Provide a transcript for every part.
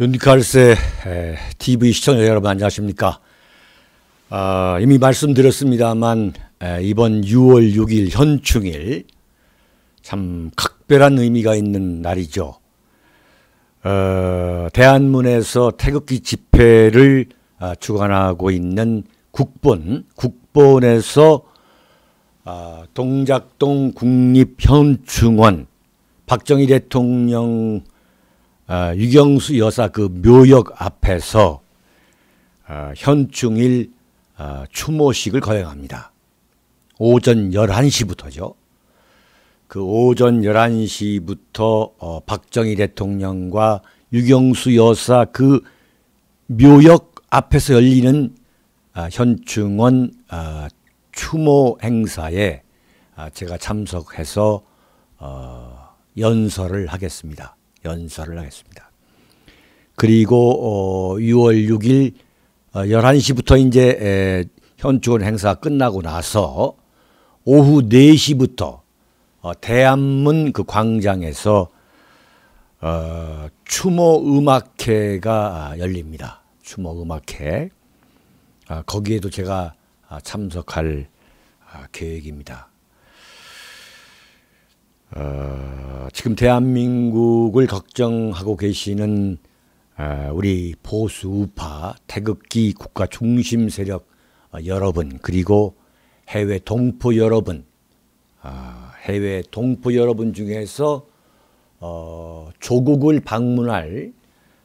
윤디칼스 TV 시청자 여러분 안녕하십니까? 아, 이미 말씀드렸습니다만 이번 6월 6일 현충일 참 각별한 의미가 있는 날이죠. 어, 대한문에서 태극기 집회를 아, 주관하고 있는 국본, 국본에서 아, 동작동 국립현충원 박정희 대통령 아, 유경수 여사 그 묘역 앞에서 아, 현충일 아, 추모식을 거행합니다. 오전 11시부터죠. 그 오전 11시부터 어, 박정희 대통령과 유경수 여사 그 묘역 앞에서 열리는 아, 현충원 아, 추모 행사에 아, 제가 참석해서 어, 연설을 하겠습니다. 연설을 하겠습니다. 그리고 어 6월 6일 11시부터 어, 이제 현충원 행사 끝나고 나서 오후 4시부터 어, 대한문 그 광장에서 어, 추모 음악회가 열립니다. 추모 음악회. 아, 거기에도 제가 아, 참석할 아, 계획입니다. 어, 지금 대한민국을 걱정하고 계시는 어, 우리 보수 우파 태극기 국가 중심 세력 어, 여러분 그리고 해외 동포 여러분 어, 해외 동포 여러분 중에서 어, 조국을 방문할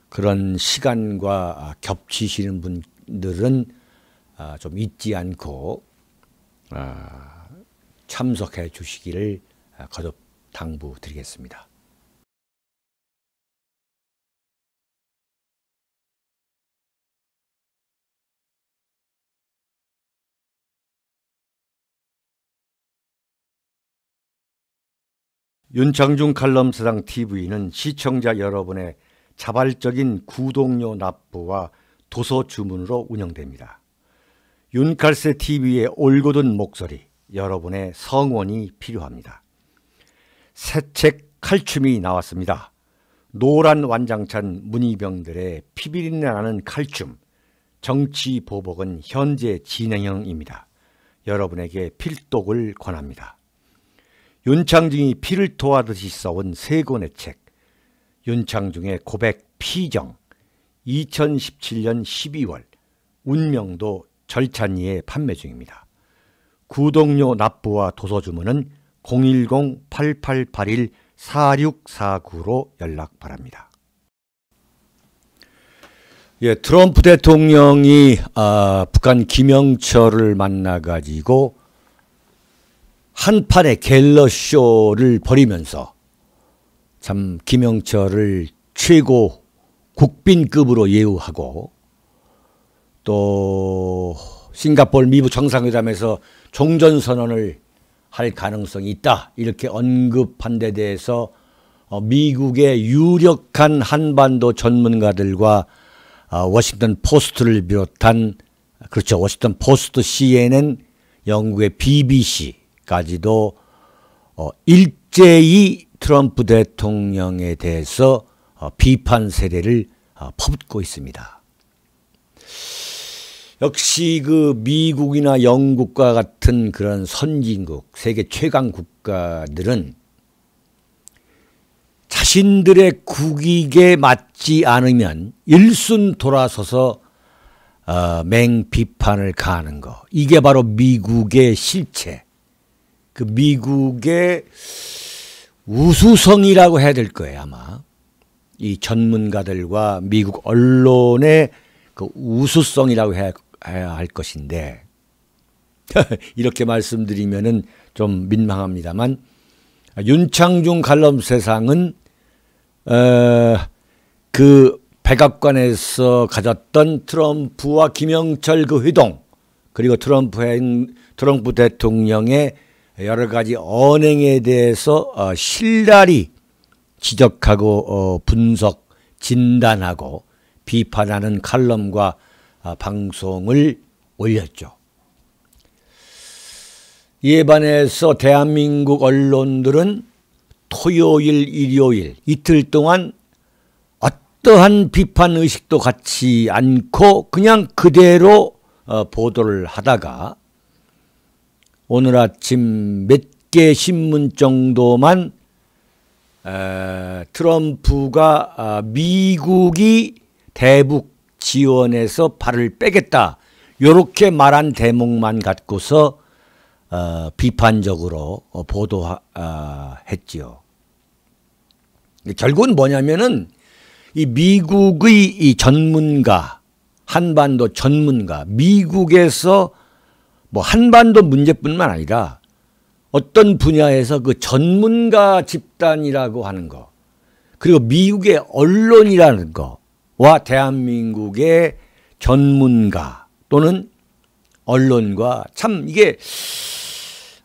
그런 시간과 겹치시는 분들은 어, 좀 잊지 않고 어, 참석해 주시기를 거듭 당부드리겠습니다. 윤창중 칼럼사당 TV는 시청자 여러분의 자발적인 구독료 납부와 도서 주문으로 운영됩니다. 윤칼세 TV의 올곧은 목소리, 여러분의 성원이 필요합니다. 새책 칼춤이 나왔습니다. 노란 완장찬 문의병들의 피비린내 나는 칼춤, 정치 보복은 현재 진행형입니다. 여러분에게 필독을 권합니다. 윤창중이 피를 토하듯이 써온 세 권의 책, 윤창중의 고백 피정, 2017년 12월, 운명도 절찬리에 판매 중입니다. 구동료 납부와 도서 주문은 010-8881-4649로 연락 바랍니다. 예, 트럼프 대통령이 아, 북한 김영철을 만나가지고 한판의 갤러쇼를 벌이면서 참 김영철을 최고 국빈급으로 예우하고 또 싱가폴 미부 정상회담에서 종전선언을 할 가능성이 있다. 이렇게 언급한 데 대해서 어, 미국의 유력한 한반도 전문가들과 아, 워싱턴 포스트를 비롯한 그렇죠. 워싱턴 포스트, CNN, 영국의 BBC까지도 어, 일제히 트럼프 대통령에 대해서 어, 비판 세례를 퍼붓고 있습니다. 역시 그 미국이나 영국과 같은 그런 선진국, 세계 최강 국가들은 자신들의 국익에 맞지 않으면 일순 돌아서서 어, 맹비판을 가하는 거. 이게 바로 미국의 실체. 그 미국의 우수성이라고 해야 될 거예요, 아마. 이 전문가들과 미국 언론의 그 우수성이라고 해야 해야 할 것인데 이렇게 말씀드리면은 좀 민망합니다만 윤창중 칼럼 세상은 어, 그 백악관에서 가졌던 트럼프와 김영철 그 회동 그리고 트럼프 트럼프 대통령의 여러 가지 언행에 대해서 어, 신랄히 지적하고 어, 분석 진단하고 비판하는 칼럼과 아, 방송을 올렸죠. 이에 반해서 대한민국 언론들은 토요일, 일요일 이틀 동안 어떠한 비판 의식도 갖지 않고 그냥 그대로 어, 보도를 하다가 오늘 아침 몇 개 신문 정도만 트럼프가 아, 미국이 대북 지원에서 발을 빼겠다. 이렇게 말한 대목만 갖고서 어, 비판적으로 어, 보도했지요. 아, 결국은 뭐냐면은 이 미국의 이 전문가 한반도 전문가 미국에서 뭐 한반도 문제뿐만 아니라 어떤 분야에서 그 전문가 집단이라고 하는 거 그리고 미국의 언론이라는 거 대한민국의 전문가 또는 언론과 참 이게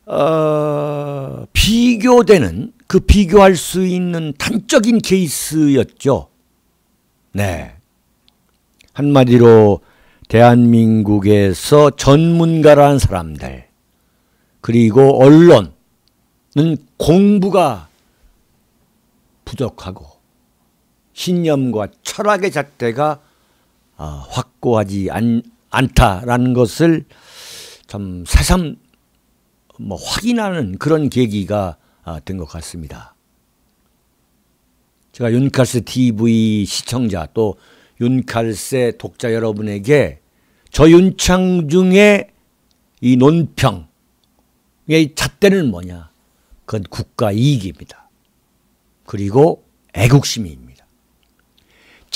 어, 비교되는 그 비교할 수 있는 단적인 케이스였죠. 네. 한마디로 대한민국에서 전문가라는 사람들 그리고 언론은 공부가 부족하고 신념과 철학의 잣대가 어, 확고하지 않, 않다라는 것을 참 새삼 뭐 확인하는 그런 계기가 어, 아, 된것 같습니다. 제가 윤칼스 TV 시청자 또 윤칼스 독자 여러분에게 저 윤창중의 이 논평의 잣대는 뭐냐? 그건 국가 이익입니다. 그리고 애국심입니다.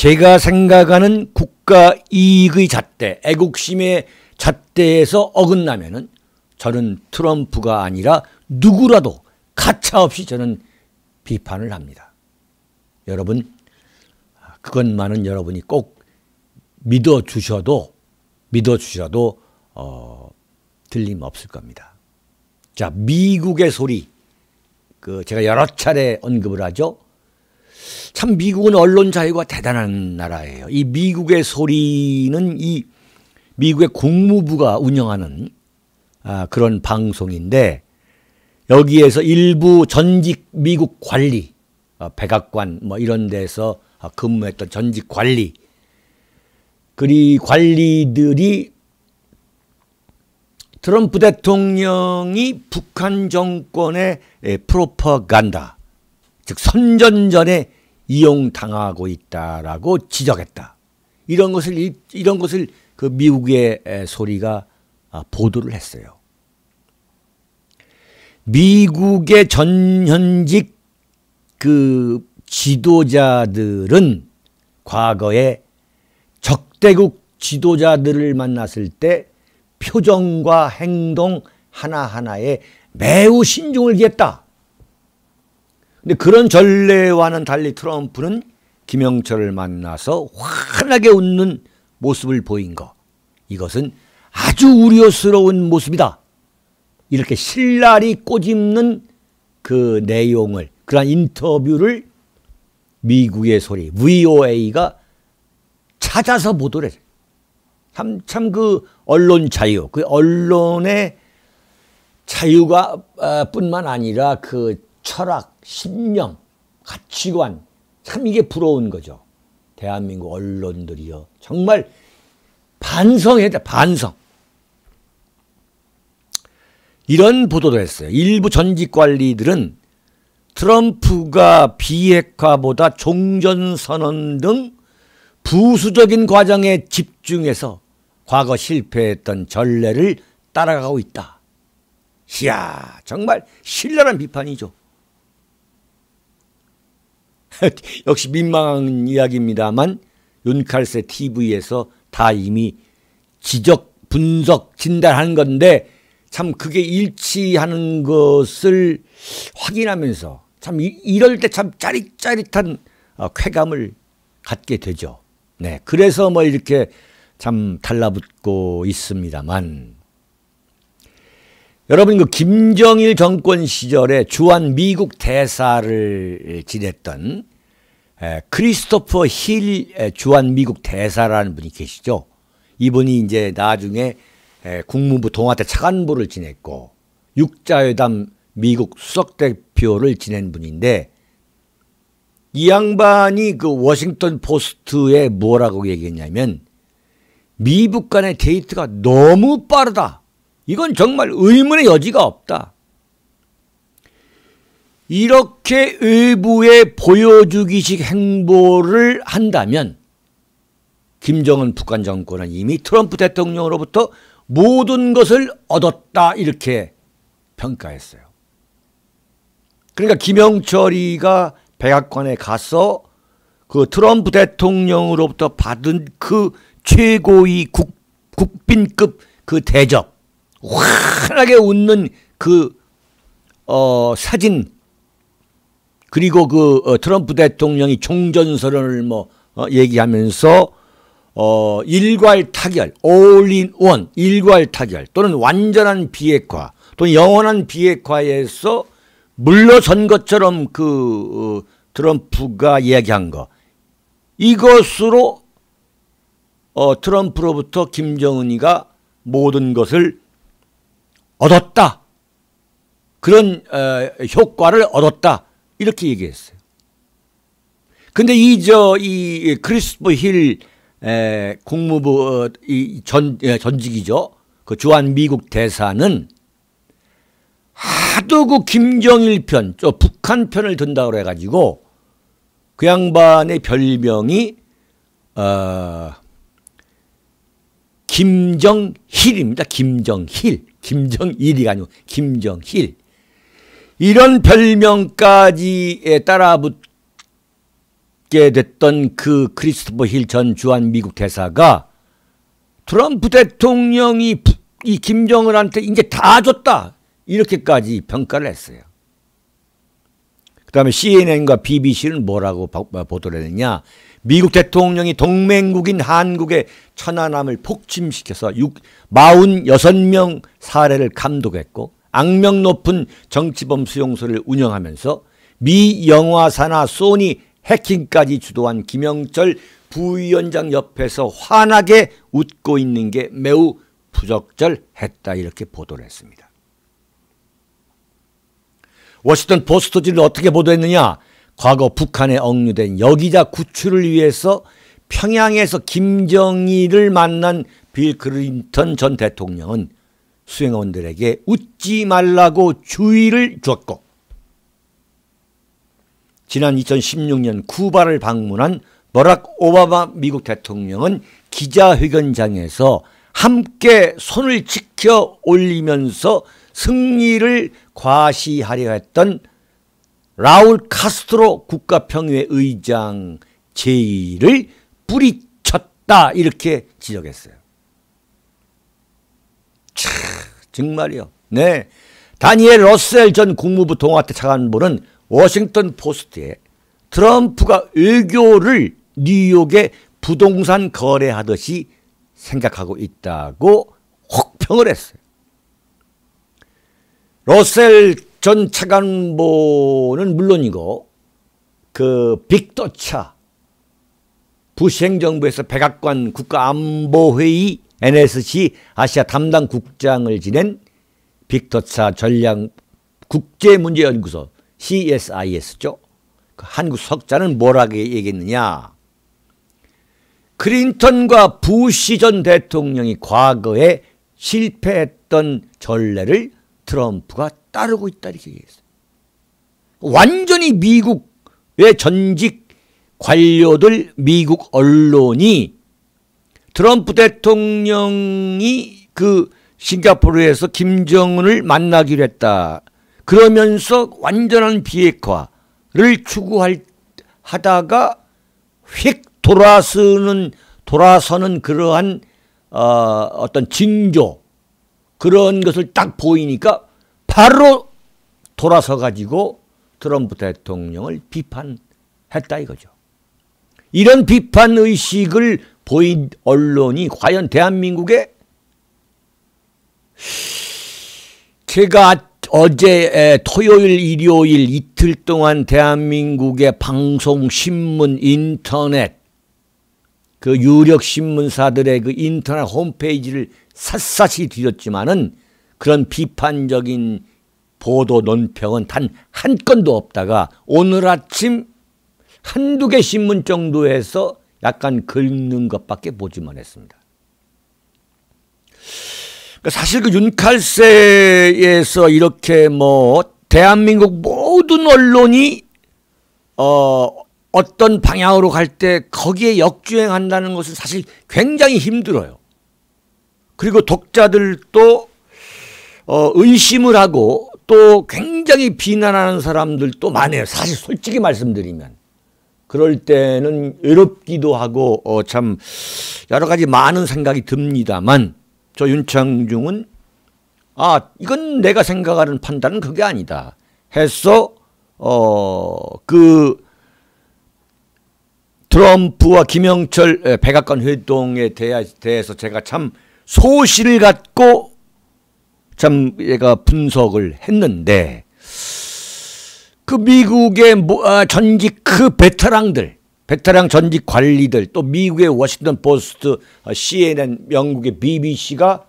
제가 생각하는 국가 이익의 잣대, 애국심의 잣대에서 어긋나면은 저는 트럼프가 아니라 누구라도 가차없이 저는 비판을 합니다. 여러분, 그것만은 여러분이 꼭 믿어 주셔도, 믿어 주셔도, 어, 들림없을 겁니다. 자, 미국의 소리. 그, 제가 여러 차례 언급을 하죠. 참 미국은 언론 자유가 대단한 나라예요. 이 미국의 소리는 이 미국의 국무부가 운영하는 아, 그런 방송인데 여기에서 일부 전직 미국 관리, 어, 백악관 뭐 이런 데서 아, 근무했던 전직 관리, 그리 관리들이 트럼프 대통령이 북한 정권의 프로파간다, 즉 선전전에 이용당하고 있다라고 지적했다. 이런 것을 이런 것을 그 미국의 소리가 아, 보도를 했어요. 미국의 전현직 그 지도자들은 과거에 적대국 지도자들을 만났을 때 표정과 행동 하나하나에 매우 신중을 기했다. 근데 그런 전례와는 달리 트럼프는 김영철을 만나서 환하게 웃는 모습을 보인 거. 이것은 아주 우려스러운 모습이다. 이렇게 신랄히 꼬집는 그 내용을, 그런 인터뷰를 미국의 소리, VOA가 찾아서 보도를 했 참, 참 그 언론 자유, 그 언론의 자유가, 아, 뿐만 아니라 그 철학, 신념, 가치관 참 이게 부러운 거죠. 대한민국 언론들이요. 정말 반성해야 돼. 반성. 이런 보도도 했어요. 일부 전직 관리들은 트럼프가 비핵화보다 종전선언 등 부수적인 과정에 집중해서 과거 실패했던 전례를 따라가고 있다. 이야 정말 신랄한 비판이죠. 역시 민망한 이야기입니다만 윤칼세 TV에서 다 이미 지적, 분석, 진단한 건데 참 그게 일치하는 것을 확인하면서 참 이, 럴때 참 짜릿짜릿한 어, 쾌감을 갖게 되죠. 네. 그래서 뭐 이렇게 참 달라붙고 있습니다만 여러분 그 김정일 정권 시절에 주한 미국 대사를 지냈던 크리스토퍼 힐 주한 미국 대사라는 분이 계시죠. 이분이 이제 나중에 국무부 동아태 차관보를 지냈고 육자회담 미국 수석 대표를 지낸 분인데 이 양반이 그 워싱턴 포스트에 뭐라고 얘기했냐면 미북 간의 데이트가 너무 빠르다. 이건 정말 의문의 여지가 없다. 이렇게 의부의 보여주기식 행보를 한다면 김정은 북한 정권은 이미 트럼프 대통령으로부터 모든 것을 얻었다 이렇게 평가했어요. 그러니까 김영철이가 백악관에 가서 그 트럼프 대통령으로부터 받은 그 최고위 국, 국빈급 그 대접 환하게 웃는 그, 어, 사진, 그리고 그 어, 트럼프 대통령이 종전선언을 뭐, 어, 얘기하면서, 어, 일괄 타결, 올인원, 일괄 타결, 또는 완전한 비핵화, 또는 영원한 비핵화에서 물러선 것처럼 그 어, 트럼프가 얘기한 거. 이것으로 어, 트럼프로부터 김정은이가 모든 것을 얻었다. 그런 어, 효과를 얻었다. 이렇게 얘기했어요. 근데 이 저이 이 크리스프 힐 에, 국무부 어, 이전 예, 전직이죠. 그 주한 미국 대사는 하도 그 김정일 편, 저 북한 편을 든다 그래 가지고 그 양반의 별명이 어 김정힐입니다. 김정힐. 김정일이 아니고 김정힐. 이런 별명까지 따라 붙게 됐던 그 크리스토퍼 힐 전 주한 미국 대사가 트럼프 대통령이 이 김정은한테 이제 다 줬다. 이렇게까지 평가를 했어요. 그 다음에 CNN과 BBC는 뭐라고 뭐 보도를 했느냐. 미국 대통령이 동맹국인 한국의 천안함을 폭침시켜서 46명 사례를 감독했고 악명 높은 정치범 수용소를 운영하면서 미 영화사나 소니 해킹까지 주도한 김영철 부위원장 옆에서 환하게 웃고 있는 게 매우 부적절했다 이렇게 보도를 했습니다. 워싱턴 포스트지를 어떻게 보도했느냐? 과거 북한에 억류된 여기자 구출을 위해서 평양에서 김정일을 만난 빌 클린턴 전 대통령은 수행원들에게 웃지 말라고 주의를 줬고 지난 2016년 쿠바를 방문한 버락 오바마 미국 대통령은 기자회견장에서 함께 손을 지켜 올리면서 승리를 과시하려 했던 라울 카스트로 국가평의회 의장 제의를 뿌리쳤다 이렇게 지적했어요. 차, 정말이요. 네. 다니엘 러셀 전 국무부 동아태 차관보는 워싱턴 포스트에 트럼프가 외교를 뉴욕의 부동산 거래하듯이 생각하고 있다고 혹평을 했어요. 러셀 전 차관보는 물론이고 그 빅도차 부시행정부에서 백악관 국가안보회의 NSC 아시아 담당 국장을 지낸 빅터차 전략 국제문제연구소 CSIS죠. 그 한국 석자는 뭐라고 얘기했느냐. 클린턴과 부시 전 대통령이 과거에 실패했던 전례를 트럼프가 따르고 있다 이렇게 얘기했어요. 완전히 미국의 전직 관료들 미국 언론이 트럼프 대통령이 그 싱가포르에서 김정은을 만나기로 했다. 그러면서 완전한 비핵화를 추구할 하다가 휙 돌아서는 돌아서는 그러한 어, 어떤 징조 그런 것을 딱 보이니까 바로 돌아서 가지고 트럼프 대통령을 비판했다 이거죠. 이런 비판 의식을 보인 언론이 과연 대한민국에 제가 어제 토요일 일요일 이틀 동안 대한민국의 방송 신문 인터넷 그 유력 신문사들의 그 인터넷 홈페이지를 샅샅이 뒤졌지만은 그런 비판적인 보도 논평은 단 한 건도 없다가 오늘 아침 한두 개 신문 정도에서 약간 긁는 것밖에 보지만 했습니다. 그러니까 사실 그 윤칼세에서 이렇게 뭐 대한민국 모든 언론이 어 어떤 방향으로 갈 때 거기에 역주행한다는 것은 사실 굉장히 힘들어요. 그리고 독자들도 어 의심을 하고 또 굉장히 비난하는 사람들도 많아요. 사실 솔직히 말씀드리면. 그럴 때는 외롭기도 하고 어참 여러 가지 많은 생각이 듭니다만 저 윤창중은 아 이건 내가 생각하는 판단은 그게 아니다. 해서 어그 트럼프와 김영철 예, 백악관 회동에 대해서 제가 참 소실 갖고 참 얘가 분석을 했는데 그 미국의 아, 전직 그 베테랑들 베테랑 전직 관리들 또 미국의 워싱턴 포스트 어, CNN 영국의 BBC가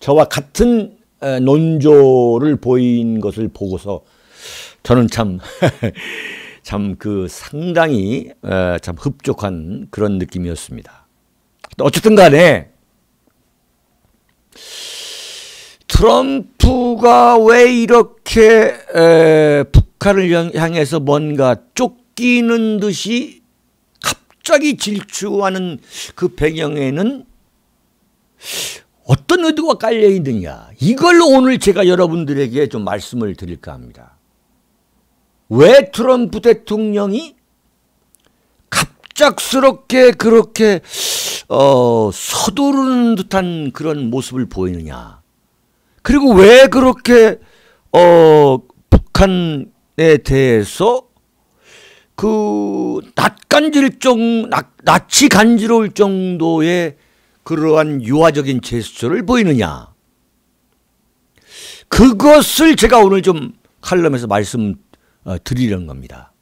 저와 같은 어, 논조를 보인 것을 보고서 저는 참 참 그 상당히 어, 참 흡족한 그런 느낌이었습니다. 어쨌든 간에 트럼프가 왜 이렇게 에, 북한을 향해서 뭔가 쫓기는 듯이 갑자기 질주하는 그 배경에는 어떤 의도가 깔려 있느냐 이걸로 오늘 제가 여러분들에게 좀 말씀을 드릴까 합니다. 왜 트럼프 대통령이 갑작스럽게 그렇게 어, 서두르는 듯한 그런 모습을 보이느냐 그리고 왜 그렇게 어 북한에 대해서 그 낯간질 정 낯이 간지러울 정도의 그러한 유화적인 제스처를 보이느냐 그것을 제가 오늘 좀 칼럼에서 말씀 어, 드리려는 겁니다.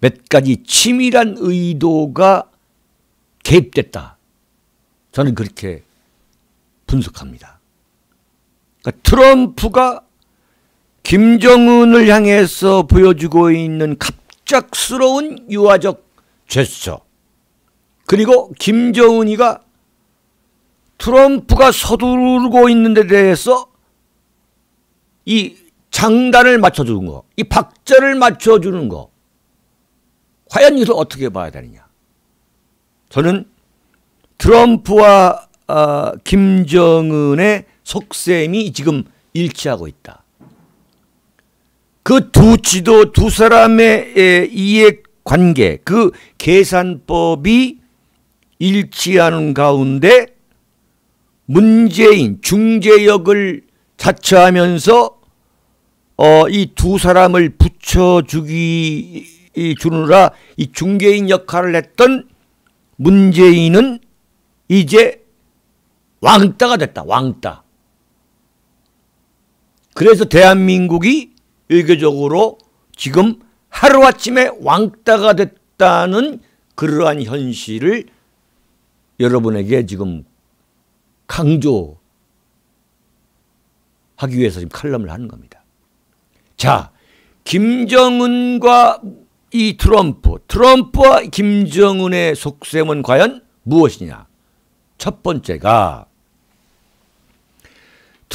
몇 가지 치밀한 의도가 개입됐다. 저는 그렇게 분석합니다. 그러니까 트럼프가 김정은을 향해서 보여주고 있는 갑작스러운 유화적 제스처 그리고 김정은이가 트럼프가 서두르고 있는 데 대해서 이 장단을 맞춰주는 거, 이 박자를 맞춰주는 거, 과연 이걸 어떻게 봐야 되느냐. 저는 트럼프와 어, 김정은의 속셈이 지금 일치하고 있다. 그 두 지도 두 사람의 이익 관계, 그 계산법이 일치하는 가운데 문재인 중재역을 자처하면서 어, 이 두 사람을 붙여주기 주느라 이 중개인 역할을 했던 문재인은 이제 왕따가 됐다. 왕따. 그래서 대한민국이 외교적으로 지금 하루아침에 왕따가 됐다는 그러한 현실을 여러분에게 지금 강조하기 위해서 지금 칼럼을 하는 겁니다. 자, 김정은과 이 트럼프, 트럼프와 김정은의 속셈은 과연 무엇이냐? 첫 번째가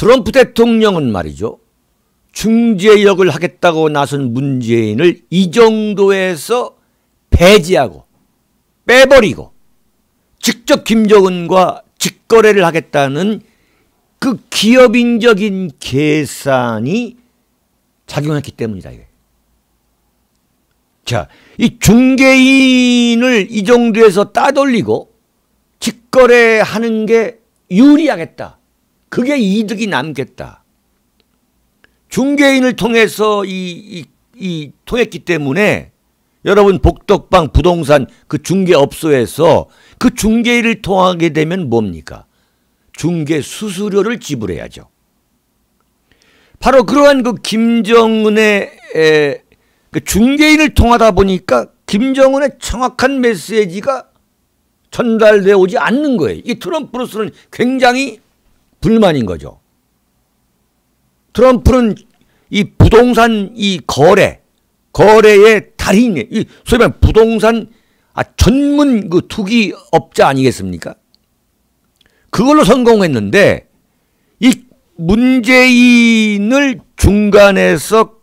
트럼프 대통령은 말이죠. 중재역을 하겠다고 나선 문재인을 이 정도에서 배제하고 빼버리고 직접 김정은과 직거래를 하겠다는 그 기업인적인 계산이 작용했기 때문이다. 이게. 자, 이 중개인을 이 정도에서 따돌리고 직거래하는 게 유리하겠다. 그게 이득이 남겠다. 중개인을 통해서 이, 이, 이 통했기 때문에 여러분 복덕방 부동산 그 중개업소에서 그 중개인을 통하게 되면 뭡니까? 중개 수수료를 지불해야죠. 바로 그러한 그 김정은의 에, 그 중개인을 통하다 보니까 김정은의 정확한 메시지가 전달되어 오지 않는 거예요. 이 트럼프로서는 굉장히 불만인 거죠. 트럼프는 이 부동산 이 거래, 거래의 달인이 소위 말 부동산 아, 전문 그 투기업자 아니겠습니까? 그걸로 성공했는데 이 문재인을 중간에서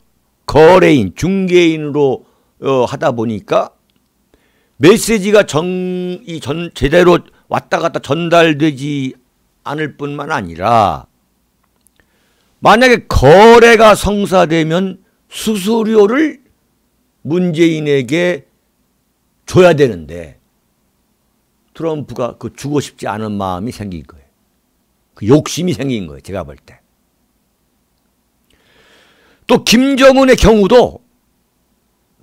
거래인, 중개인으로 어, 하다 보니까 메시지가 정, 이 전, 제대로 왔다 갔다 전달되지 않을 뿐만 아니라 만약에 거래가 성사되면 수수료를 문재인에게 줘야 되는데 트럼프가 그 주고 싶지 않은 마음이 생긴 거예요. 그 욕심이 생긴 거예요. 제가 볼 때. 또 김정은의 경우도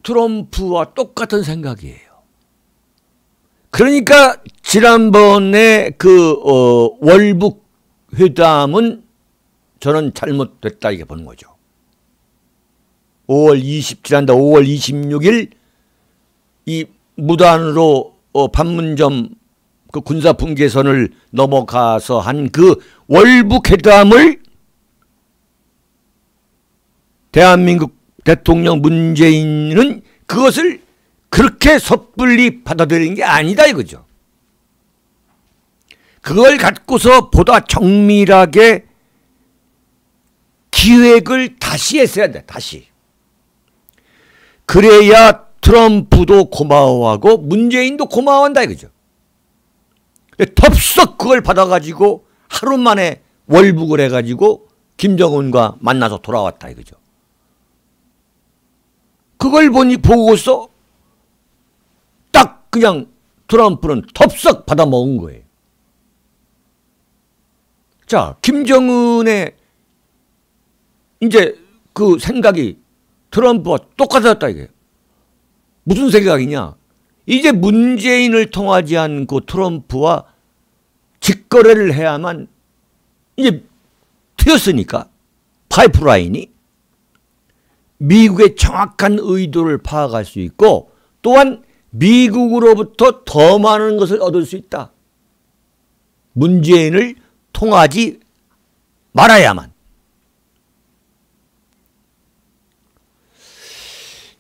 트럼프와 똑같은 생각이에요. 그러니까 지난번에 그 어, 월북 회담은 저는 잘못됐다 이게 보는 거죠. 5월 20 지난다 5월 26일 이 무단으로 어, 판문점 그 군사품 개선을 넘어가서 한 그 월북 회담을 대한민국 대통령 문재인은 그것을 그렇게 섣불리 받아들이는 게 아니다 이거죠. 그걸 갖고서 보다 정밀하게 기획을 다시 했어야 돼, 다시. 그래야 트럼프도 고마워하고 문재인도 고마워한다 이거죠. 덥석 그걸 받아가지고 하루 만에 월북을 해가지고 김정은과 만나서 돌아왔다 이거죠. 그걸 보니 보고서 그냥 트럼프는 덥석 받아먹은 거예요. 자, 김정은의 이제 그 생각이 트럼프와 똑같았다 이게 무슨 생각이냐? 이제 문재인을 통하지 않고 트럼프와 직거래를 해야만 이제 트였으니까 파이프라인이 미국의 정확한 의도를 파악할 수 있고 또한 미국으로부터 더 많은 것을 얻을 수 있다. 문재인을 통하지 말아야만.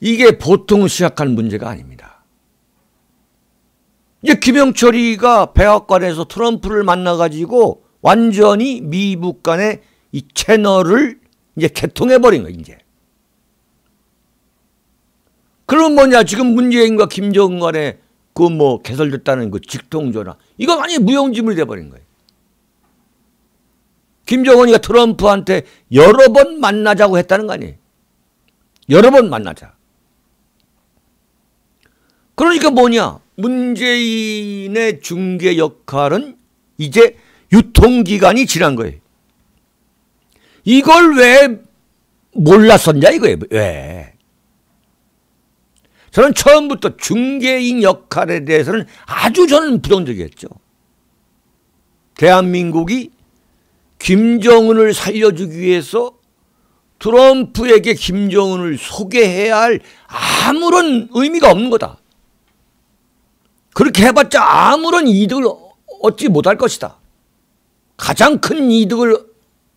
이게 보통 시작한 문제가 아닙니다. 이제 김영철이가 백악관에서 트럼프를 만나가지고 완전히 미북 간의 이 채널을 이제 개통해버린 거예요, 이제. 그럼 뭐냐 지금 문재인과 김정은 간에 그 뭐 개설됐다는 그 직통전화 이거 아니 무용지물 이 돼버린 거예요. 김정은이가 트럼프한테 여러 번 만나자고 했다는 거 아니에요. 여러 번 만나자. 그러니까 뭐냐 문재인의 중개 역할은 이제 유통기간이 지난 거예요. 이걸 왜 몰랐었냐 이거예요. 왜. 저는 처음부터 중개인 역할에 대해서는 아주 저는 부정적이었죠. 대한민국이 김정은을 살려주기 위해서 트럼프에게 김정은을 소개해야 할 아무런 의미가 없는 거다. 그렇게 해봤자 아무런 이득을 얻지 못할 것이다. 가장 큰 이득을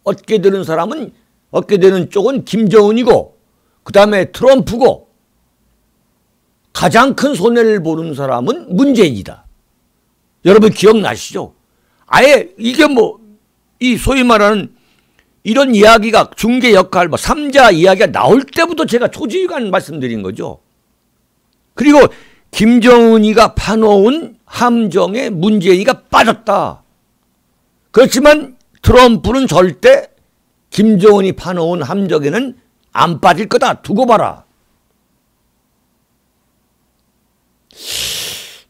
얻게 되는 사람은 얻게 되는 쪽은 김정은이고 그 다음에 트럼프고 가장 큰 손해를 보는 사람은 문재인이다. 여러분 기억나시죠? 아예 이게 뭐 이 소위 말하는 이런 이야기가 중계 역할 뭐 삼자 이야기가 나올 때부터 제가 초지간 말씀드린 거죠. 그리고 김정은이가 파놓은 함정에 문재인이가 빠졌다. 그렇지만 트럼프는 절대 김정은이 파놓은 함정에는 안 빠질 거다. 두고 봐라.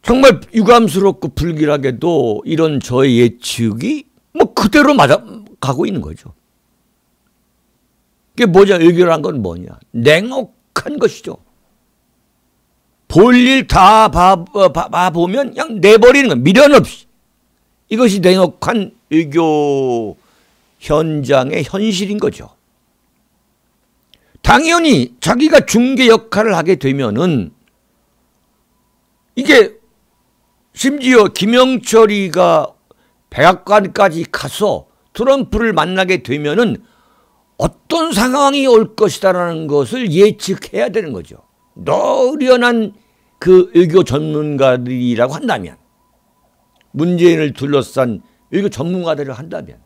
정말 유감스럽고 불길하게도 이런 저의 예측이 뭐 그대로 맞아 가고 있는 거죠. 그게 뭐냐? 의결한 건 뭐냐? 냉혹한 것이죠. 볼 일 다 어, 봐보면 그냥 내버리는 거 미련 없이. 이것이 냉혹한 의교 현장의 현실인 거죠. 당연히 자기가 중개 역할을 하게 되면은 이게 심지어 김영철이가 백악관까지 가서 트럼프를 만나게 되면은 어떤 상황이 올 것이다라는 것을 예측해야 되는 거죠. 노련한 그 외교 전문가들이라고 한다면 문재인을 둘러싼 외교 전문가들을 한다면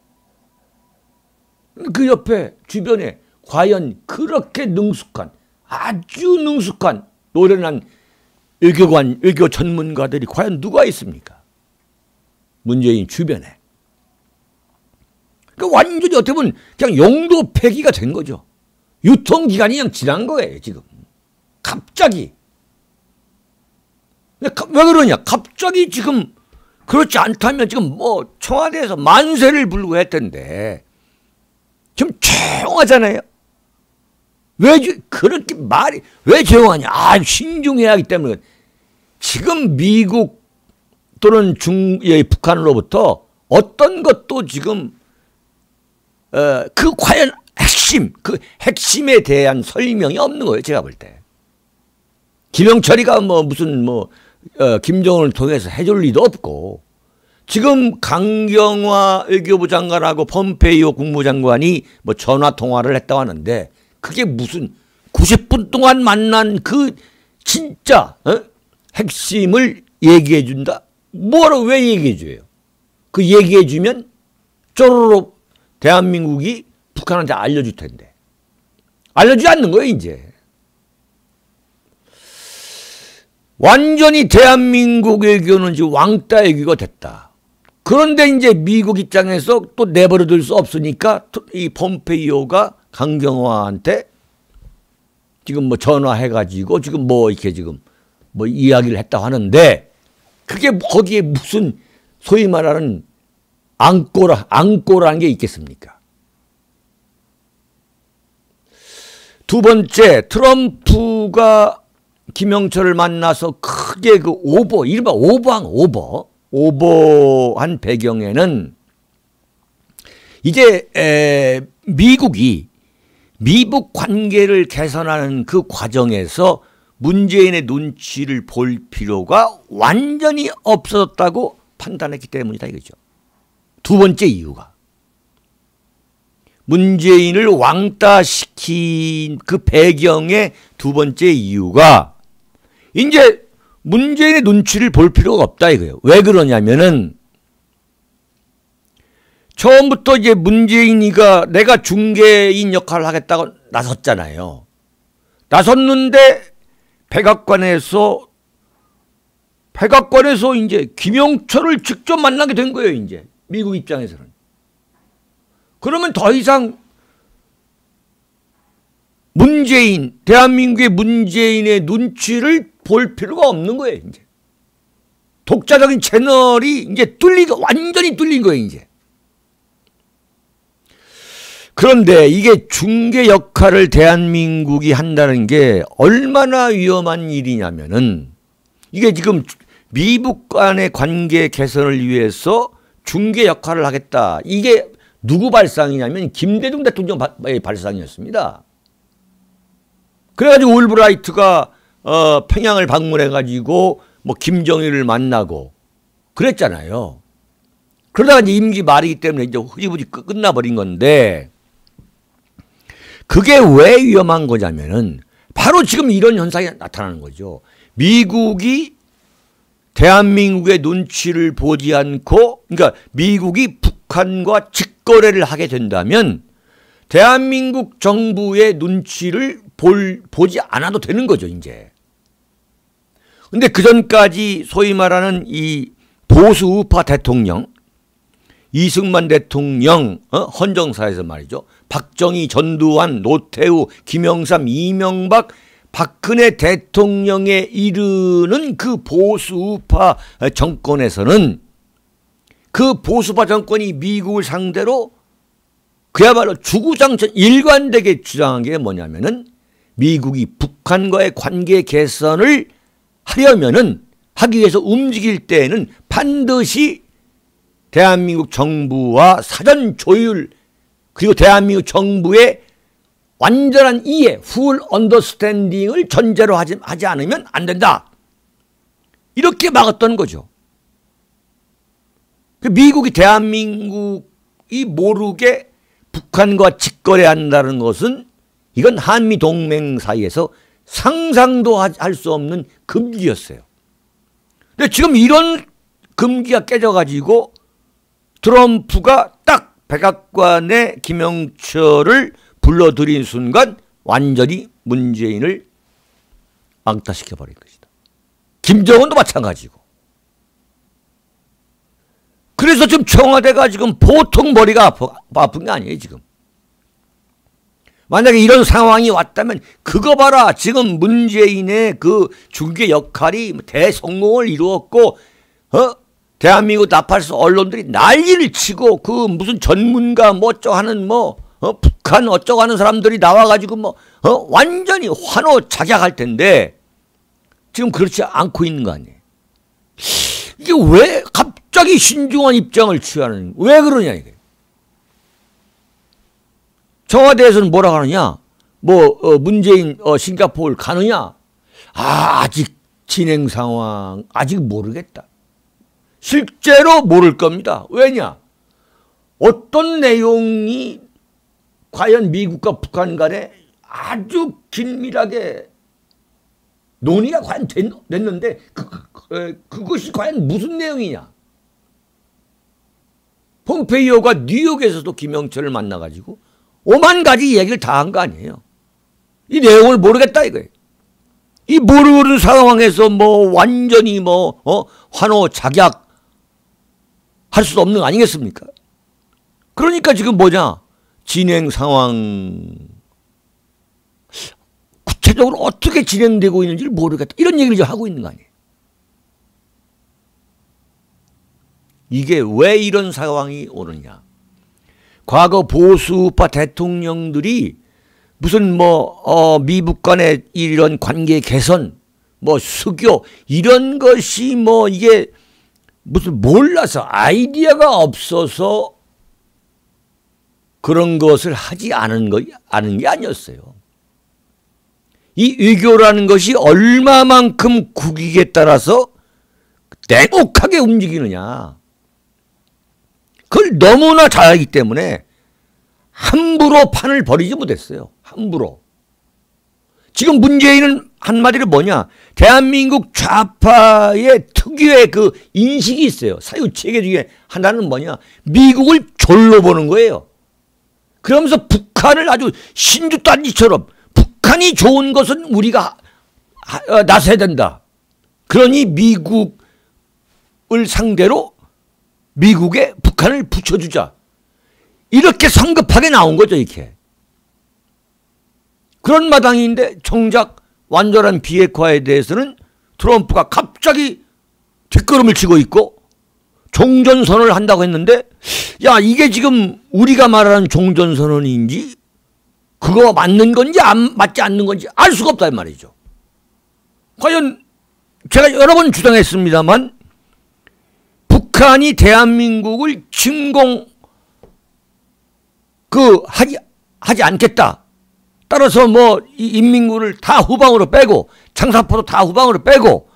그 옆에 주변에 과연 그렇게 능숙한 아주 능숙한 노련한 외교관, 외교 전문가들이 과연 누가 있습니까? 문재인 주변에. 그 그러니까 완전히 어떻게 보면 그냥 용도 폐기가 된 거죠. 유통기간이 그냥 지난 거예요, 지금. 갑자기. 왜 그러냐? 갑자기 지금 그렇지 않다면 지금 뭐 청와대에서 만세를 부고 했던데 지금 조용하잖아요. 왜 그렇게 말이 왜 조용하냐? 아 신중해야 하기 때문에 지금 미국 또는 중, 예, 북한으로부터 어떤 것도 지금 어, 그 과연 핵심, 그 핵심에 대한 설명이 없는 거예요. 제가 볼 때. 김영철이가 뭐 무슨 뭐 어, 김정은을 통해서 해줄 리도 없고 지금 강경화 외교부 장관하고 펌페이오 국무장관이 뭐 전화 통화를 했다고 하는데 그게 무슨 90분 동안 만난 그 진짜 어? 핵심을 얘기해 준다. 뭐라고 왜 얘기해 줘요? 그 얘기해 주면 쪼르륵 대한민국이 북한한테 알려줄 텐데. 알려주지 않는 거예요, 이제. 완전히 대한민국 외교는 지금 왕따 외교가 됐다. 그런데 이제 미국 입장에서 또 내버려둘 수 없으니까 이 폼페이오가 강경화한테 지금 뭐 전화해가지고 지금 뭐 이렇게 지금 뭐 이야기를 했다고 하는데 그게 거기에 무슨 소위 말하는 안꼬라, 안꼬라는 게 있겠습니까? 두 번째, 트럼프가 김영철을 만나서 크게 그 오버, 일바 오버한 오버, 오버한 배경에는 이제 에, 미국이 미북 관계를 개선하는 그 과정에서 문재인의 눈치를 볼 필요가 완전히 없어졌다고 판단했기 때문이다 이거죠. 두 번째 이유가 문재인을 왕따시킨 그 배경의 두 번째 이유가 이제 문재인의 눈치를 볼 필요가 없다 이거예요. 왜 그러냐면은 처음부터 이제 문재인이가 내가 중개인 역할을 하겠다고 나섰잖아요. 나섰는데 백악관에서 백악관에서 이제 김영철을 직접 만나게 된 거예요, 이제. 미국 입장에서는. 그러면 더 이상 문재인, 대한민국의 문재인의 눈치를 볼 필요가 없는 거예요, 이제. 독자적인 채널이 이제 뚫리, 완전히 뚫린 거예요, 이제. 그런데 이게 중개 역할을 대한민국이 한다는 게 얼마나 위험한 일이냐면은 이게 지금 미북 간의 관계 개선을 위해서 중개 역할을 하겠다. 이게 누구 발상이냐면 김대중 대통령의 발상이었습니다. 그래가지고 울브라이트가 어, 평양을 방문해가지고 뭐 김정일을 만나고 그랬잖아요. 그러다가 이제 임기 말이기 때문에 이제 흐지부지 끝나버린 건데 그게 왜 위험한 거냐면은 바로 지금 이런 현상이 나타나는 거죠. 미국이 대한민국의 눈치를 보지 않고 그러니까 미국이 북한과 직거래를 하게 된다면 대한민국 정부의 눈치를 볼, 보지 않아도 되는 거죠, 이제. 근데 그 전까지 소위 말하는 이 보수 우파 대통령, 이승만 대통령, 어? 헌정사에서 말이죠. 박정희, 전두환, 노태우, 김영삼, 이명박, 박근혜 대통령에 이르는 그 보수파 정권에서는 그 보수파 정권이 미국을 상대로 그야말로 주구장창 일관되게 주장한 게 뭐냐면은 미국이 북한과의 관계 개선을 하려면은 하기 위해서 움직일 때에는 반드시 대한민국 정부와 사전 조율 그리고 대한민국 정부의 완전한 이해, full u n d e r s t a n d i n g 을 전제로 하지, 하지 않으면 안 된다. 이렇게 막았던 거죠. 그 미국이 대한민국이 모르게 북한과 직거래한다는 것은 이건 한미 동맹 사이에서 상상도 할 수 없는 금기였어요. 근데 지금 이런 금기가 깨져가지고 트럼프가 백악관의 김영철을 불러들인 순간 완전히 문재인을 왕따시켜버린 것이다. 김정은도 마찬가지고. 그래서 지금 청와대가 지금 보통 머리가 아프, 아픈 게 아니에요, 지금. 만약에 이런 상황이 왔다면 그거 봐라. 지금 문재인의 그 중계 역할이 뭐 대성공을 이루었고 어? 대한민국 나팔수 언론들이 난리를 치고 그 무슨 전문가 뭐 어쩌고 하는 뭐 어, 북한 어쩌고 하는 사람들이 나와가지고 뭐 어, 완전히 환호작약할 텐데 지금 그렇지 않고 있는 거 아니에요. 이게 왜 갑자기 신중한 입장을 취하는 왜 그러냐 이게. 청와대에서는 뭐라 하느냐? 뭐 어, 문재인 어, 싱가포르 가느냐? 아 아직 진행 상황 아직 모르겠다. 실제로 모를 겁니다. 왜냐? 어떤 내용이 과연 미국과 북한 간에 아주 긴밀하게 논의가 과연 됐는데 그 그, 그, 그, 그것이 과연 무슨 내용이냐? 폼페이오가 뉴욕에서도 김영철을 만나가지고 오만 가지 얘기를 다 한 거 아니에요. 이 내용을 모르겠다 이거예요. 이 모르는 상황에서 뭐 완전히 뭐 어? 환호, 작약, 할 수도 없는 거 아니겠습니까? 그러니까 지금 뭐냐? 진행 상황 구체적으로 어떻게 진행되고 있는지를 모르겠다. 이런 얘기를 지금 하고 있는 거 아니에요. 이게 왜 이런 상황이 오느냐. 과거 보수파 대통령들이 무슨 뭐, 어, 미북 간의 이런 관계 개선, 뭐 수교, 이런 것이 뭐 이게 무슨 몰라서 아이디어가 없어서 그런 것을 하지 않은 거 아는 게 아니었어요. 이 외교라는 것이 얼마만큼 국익에 따라서 냉혹하게 움직이느냐. 그걸 너무나 잘 알기 때문에 함부로 판을 버리지 못했어요. 함부로. 지금 문재인은 한마디로 뭐냐? 대한민국 좌파의 특유의 그 인식이 있어요. 사유 체계 중에 하나는 뭐냐? 미국을 졸로 보는 거예요. 그러면서 북한을 아주 신주단지처럼 북한이 좋은 것은 우리가 어, 나서야 된다. 그러니 미국을 상대로 미국에 북한을 붙여주자. 이렇게 성급하게 나온 거죠, 이렇게. 그런 마당인데 정작 완전한 비핵화에 대해서는 트럼프가 갑자기 뒷걸음을 치고 있고 종전선언을 한다고 했는데 야 이게 지금 우리가 말하는 종전선언인지 그거와 맞는 건지 안 맞지 않는 건지 알 수가 없다 이 말이죠. 과연 제가 여러 번 주장했습니다만 북한이 대한민국을 침공 그 하지 하지 않겠다 따라서 뭐 이 인민군을 다 후방으로 빼고 장사포도 다 후방으로 빼고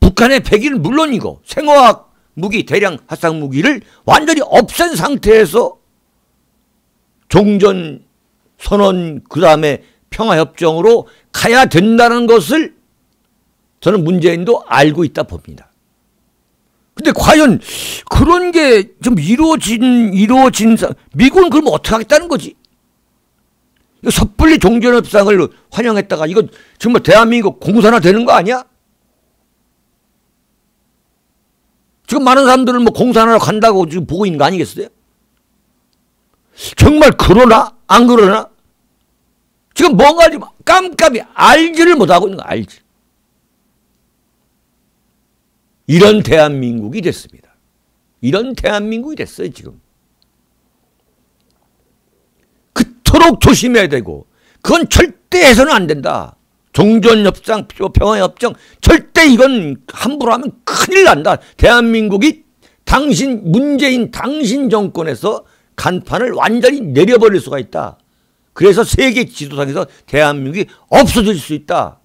북한의 백기는 물론이고 생화학 무기 대량 합상 무기를 완전히 없앤 상태에서 종전 선언 그다음에 평화협정으로 가야 된다는 것을 저는 문재인도 알고 있다 봅니다. 근데 과연 그런 게 좀 이루어진 이루어진 미군 그럼 어떻게 하겠다는 거지? 섣불리 종전협상을 환영했다가 이거 정말 대한민국 공산화 되는 거 아니야? 지금 많은 사람들은 뭐 공산화로 간다고 지금 보고 있는 거 아니겠어요? 정말 그러나? 안 그러나? 지금 뭔가 좀 깜깜이 알지를 못하고 있는 거 알지. 이런 대한민국이 됐습니다. 이런 대한민국이 됐어요, 지금. 그토록 조심해야 되고 그건 절대 해서는 안 된다. 종전협상, 평화협정 절대 이건 함부로 하면 큰일 난다. 대한민국이 당신 문재인 당신 정권에서 간판을 완전히 내려버릴 수가 있다. 그래서 세계 지도상에서 대한민국이 없어질 수 있다.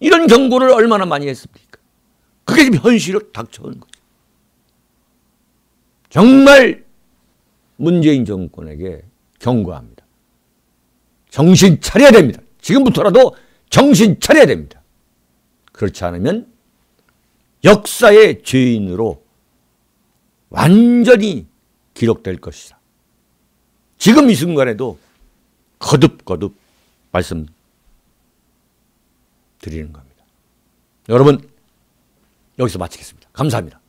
이런 경고를 얼마나 많이 했습니까? 그게 지금 현실로 닥쳐오 거죠. 정말 문재인 정권에게 경고합니다. 정신 차려야 됩니다. 지금부터라도 정신 차려야 됩니다. 그렇지 않으면 역사의 죄인으로 완전히 기록될 것이다. 지금 이 순간에도 거듭거듭 말씀드리는 겁니다. 여러분 여기서 마치겠습니다. 감사합니다.